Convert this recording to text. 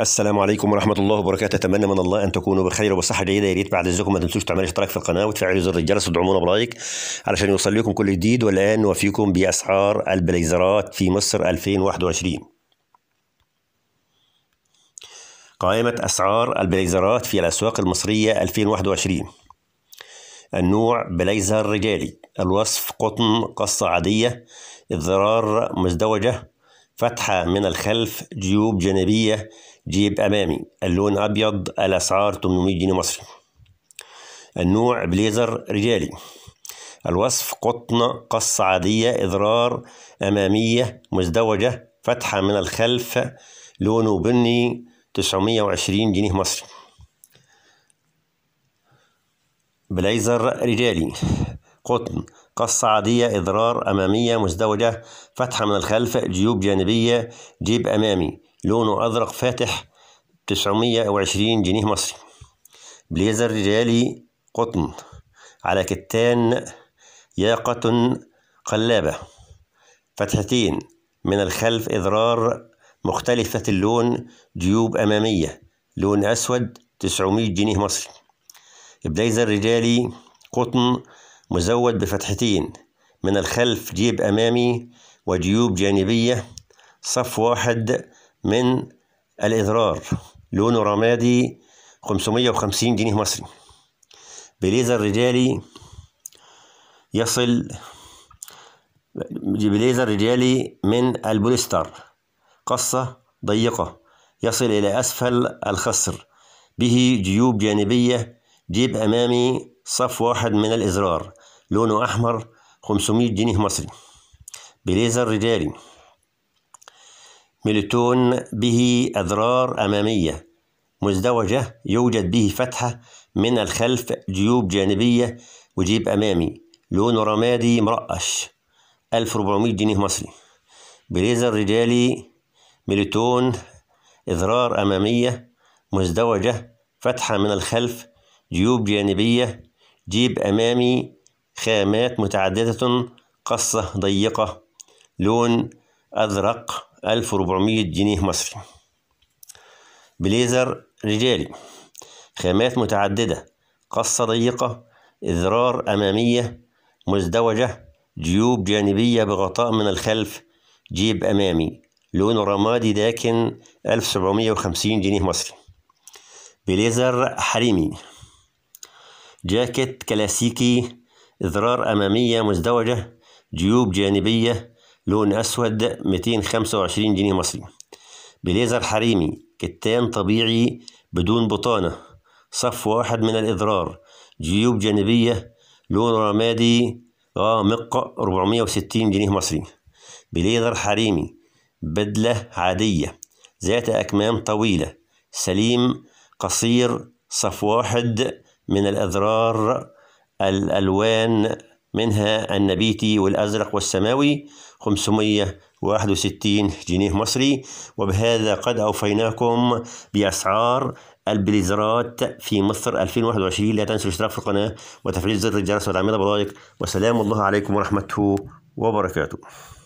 السلام عليكم ورحمه الله وبركاته اتمنى من الله ان تكونوا بخير وبصحه جيده يا ريت بعد اذنكم ما تنسوش تعملوا اشتراك في القناه وتفعلوا زر الجرس وتدعمونا برايك علشان يوصل لكم كل جديد والان نوفيكم باسعار البليزرات في مصر 2021 قائمه اسعار البليزرات في الاسواق المصريه 2021 النوع بليزر رجالي الوصف قطن قصه عاديه الزرار مزدوجه فتحة من الخلف جيوب جانبية جيب أمامي اللون أبيض الأسعار 800 جنيه مصري النوع بليزر رجالي الوصف قطن قص عادية إضرار أمامية مزدوجة فتحة من الخلف لونه بني 920 جنيه مصري بليزر رجالي قطن قصة عادية إضرار أمامية مزدوجة فتحة من الخلف جيوب جانبية جيب أمامي لونه أزرق فاتح 920 جنيه مصري بليزر رجالي قطن على كتان ياقة قلابة فتحتين من الخلف إضرار مختلفة اللون جيوب أمامية لون أسود 900 جنيه مصري بليزر رجالي قطن مزود بفتحتين من الخلف جيب أمامي وجيوب جانبية صف واحد من الإضرار لونه رمادي 550 جنيه مصري بليزر رجالي يصل بليزر رجالي من البوليستر قصة ضيقة يصل إلى أسفل الخصر به جيوب جانبية جيب أمامي صف واحد من الإزرار لونه أحمر 500 جنيه مصري بليزر رجالي ميلتون به أذرار أمامية مزدوجة يوجد به فتحة من الخلف جيوب جانبية وجيب أمامي لونه رمادي مرقش 1400 جنيه مصري بليزر رجالي ميلتون إذرار أمامية مزدوجة فتحة من الخلف جيوب جانبية جيب أمامي خامات متعددة قصة ضيقة لون أزرق 1400 جنيه مصري بليزر رجالي خامات متعددة قصة ضيقة إذرار أمامية مزدوجة جيوب جانبية بغطاء من الخلف جيب أمامي لون رمادي لكن 1750 جنيه مصري بليزر حريمي جاكيت كلاسيكي إضرار أمامية مزدوجة جيوب جانبية لون أسود 225 جنيه مصري بليزر حريمي كتان طبيعي بدون بطانة صف واحد من الإضرار جيوب جانبية لون رمادي غامق 460 جنيه مصري بليزر حريمي بدلة عادية ذات أكمام طويلة سليم قصير صف واحد من الأذرار الألوان منها النبيتي والأزرق والسماوي 561 جنيه مصري وبهذا قد أوفيناكم بأسعار البليزرات في مصر 2021 لا تنسوا الاشتراك في القناة وتفعيل زر الجرس وتعمير بلايك وسلام الله عليكم ورحمته وبركاته